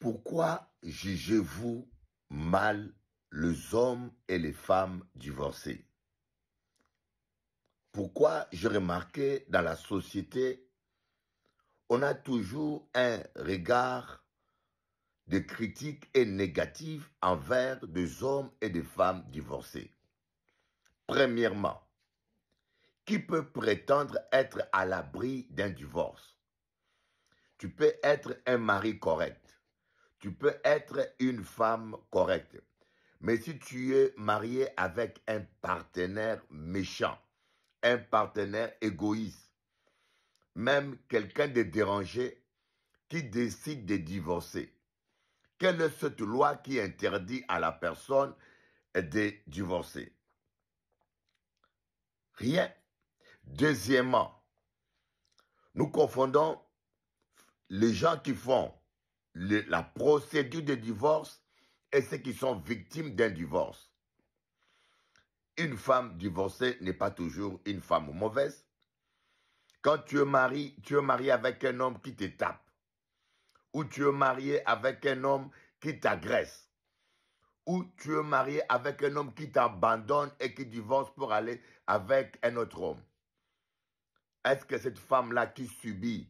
Pourquoi jugez-vous mal les hommes et les femmes divorcés Pourquoi j'ai remarqué dans la société, on a toujours un regard de critique et négatif envers des hommes et des femmes divorcés. Premièrement, qui peut prétendre être à l'abri d'un divorce Tu peux être un mari correct tu peux être une femme correcte. Mais si tu es marié avec un partenaire méchant, un partenaire égoïste, même quelqu'un de dérangé qui décide de divorcer, quelle est cette loi qui interdit à la personne de divorcer Rien. Deuxièmement, nous confondons les gens qui font la procédure de divorce et ceux qui sont victimes d'un divorce. Une femme divorcée n'est pas toujours une femme mauvaise. Quand tu es marié, tu es marié avec un homme qui te tape, ou tu es marié avec un homme qui t'agresse, ou tu es marié avec un homme qui t'abandonne et qui divorce pour aller avec un autre homme. Est-ce que cette femme-là qui subit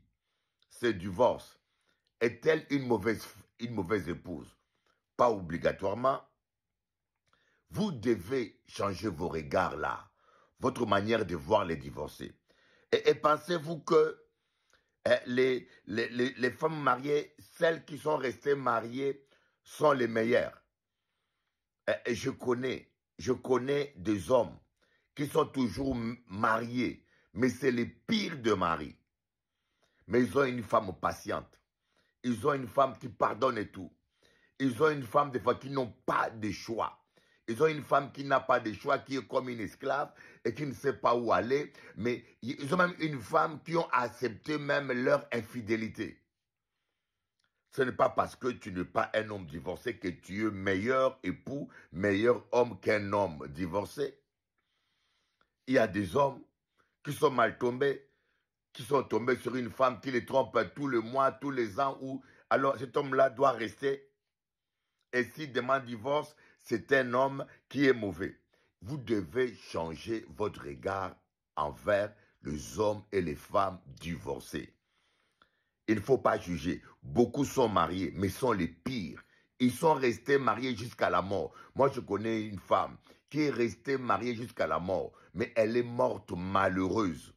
ce divorce est-elle une mauvaise, une mauvaise épouse Pas obligatoirement. Vous devez changer vos regards là, votre manière de voir les divorcés. Et, pensez-vous que hein, les, les, femmes mariées, celles qui sont restées mariées, sont les meilleures. je connais, je connais des hommes qui sont toujours mariés, mais c'est les pires de mari. Mais ils ont une femme patiente. Ils ont une femme qui pardonne et tout. Ils ont une femme des fois qui n'ont pas de choix. Ils ont une femme qui n'a pas de choix, qui est comme une esclave et qui ne sait pas où aller. Mais ils ont même une femme qui ont accepté même leur infidélité. Ce n'est pas parce que tu n'es pas un homme divorcé que tu es meilleur époux, meilleur homme qu'un homme divorcé. Il y a des hommes qui sont mal tombés, qui sont tombés sur une femme qui les trompe tous les mois, tous les ans, ou alors cet homme-là doit rester. Et s'il demande divorce, c'est un homme qui est mauvais. Vous devez changer votre regard envers les hommes et les femmes divorcés. Il ne faut pas juger. Beaucoup sont mariés, mais sont les pires. Ils sont restés mariés jusqu'à la mort. Moi, je connais une femme qui est restée mariée jusqu'à la mort, mais elle est morte malheureuse.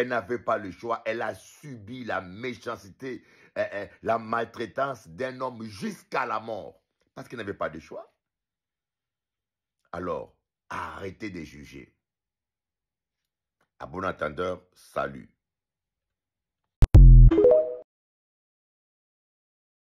Elle n'avait pas le choix. Elle a subi la méchanceté, euh, euh, la maltraitance d'un homme jusqu'à la mort. Parce qu'elle n'avait pas de choix. Alors, arrêtez de juger. À bon entendeur, salut.